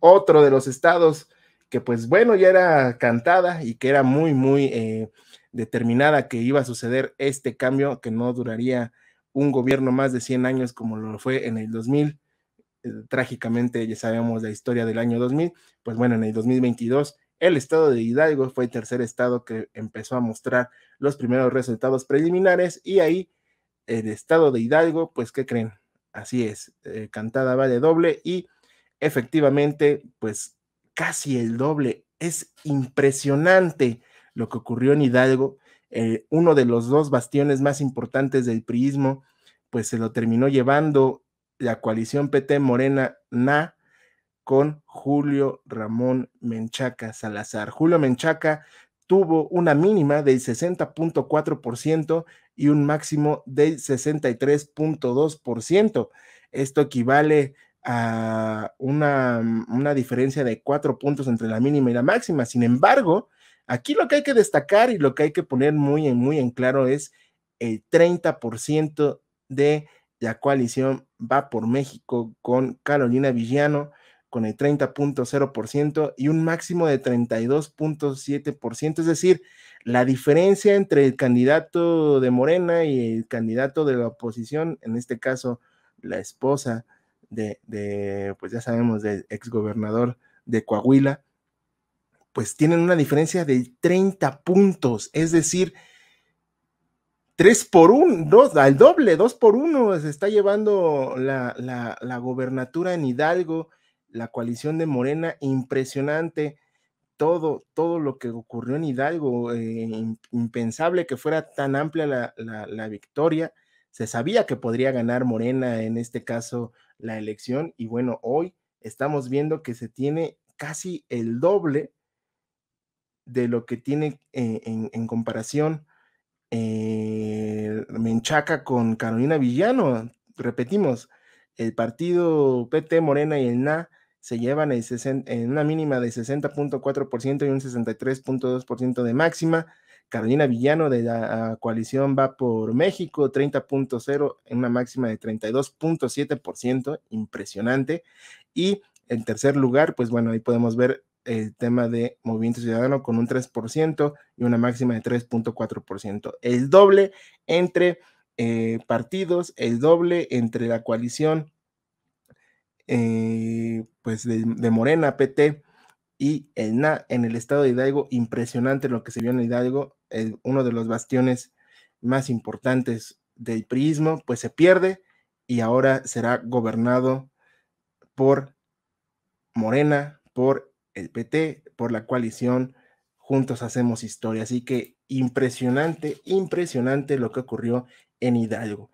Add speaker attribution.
Speaker 1: otro de los estados que pues bueno, ya era cantada y que era muy, muy eh, determinada que iba a suceder este cambio que no duraría un gobierno más de 100 años como lo fue en el 2000. Eh, trágicamente ya sabemos la historia del año 2000. Pues bueno, en el 2022 el estado de Hidalgo fue el tercer estado que empezó a mostrar los primeros resultados preliminares y ahí el estado de Hidalgo, pues ¿qué creen? Así es, eh, cantada va de doble y efectivamente, pues casi el doble. Es impresionante lo que ocurrió en Hidalgo. Eh, uno de los dos bastiones más importantes del priismo, pues se lo terminó llevando la coalición PT Morena NA con Julio Ramón Menchaca Salazar. Julio Menchaca tuvo una mínima del 60.4% y un máximo del 63.2%. Esto equivale a mm, una, diferencia de cuatro puntos entre la mínima y la máxima. Sin embargo, aquí lo que hay que destacar y lo que hay que poner muy, muy en claro es el 30% de la coalición va por México con Carolina Villano con el 30.0% y un máximo de 32.7%. Es decir, la diferencia entre el candidato de Morena y el candidato de la oposición, en este caso la esposa de, pues ya sabemos, del exgobernador de Coahuila, pues tienen una diferencia de 30 puntos, es decir, 3 por 1, dos al doble, 2 por 1, se está llevando la, gobernatura en Hidalgo, la coalición de Morena, impresionante. Todo, todo, lo que ocurrió en Hidalgo, eh, impensable que fuera tan amplia la, la, victoria. Se sabía que podría ganar Morena, en este caso la elección y bueno, hoy estamos viendo que se tiene casi el doble de lo que tiene eh, en, comparación Menchaca eh, con Carolina Villano. Repetimos, el partido PT Morena y el NA se llevan en una mínima de 60.4% y un 63.2% de máxima. Carolina Villano de la coalición va por México, 30.0 en una máxima de 32.7%, impresionante. Y en tercer lugar, pues bueno, ahí podemos ver el tema de Movimiento Ciudadano con un 3% y una máxima de 3.4%. El doble entre eh, partidos, el doble entre la coalición eh, pues de, de Morena, PT y el NA en el estado de Hidalgo, impresionante lo que se vio en Hidalgo, uno de los bastiones más importantes del prismo, pues se pierde y ahora será gobernado por Morena, por el PT, por la coalición Juntos Hacemos Historia. Así que impresionante, impresionante lo que ocurrió en Hidalgo.